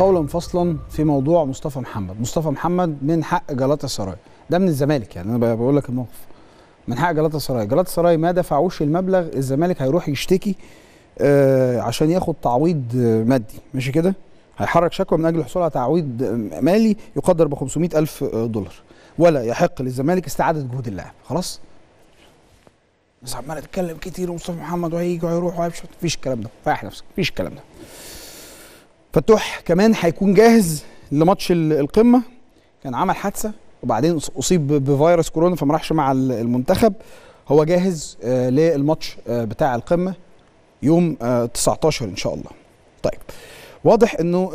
قولا فصلا في موضوع مصطفى محمد مصطفى محمد من حق جلطة سراي ده من الزمالك يعني انا بقول لك الموقف من حق جلطة سراي جلطة سراي ما دفعوش المبلغ الزمالك هيروح يشتكي آه عشان ياخد تعويض مادي ماشي كده هيحرك شكوى من اجل الحصول على تعويض مالي يقدر ب 500 الف دولار ولا يحق للزمالك استعاده جهود اللاعب خلاص بس عمال اتكلم كتير ومصطفى محمد وهيجي وهيروح وهيمشي مفيش الكلام ده فايح نفسك مفيش الكلام ده فتوح كمان هيكون جاهز لماتش القمه كان عمل حادثه وبعدين اصيب بفيروس كورونا فما راحش مع المنتخب هو جاهز آه، للماتش آه، بتاع القمه يوم 19 آه، ان شاء الله طيب واضح انه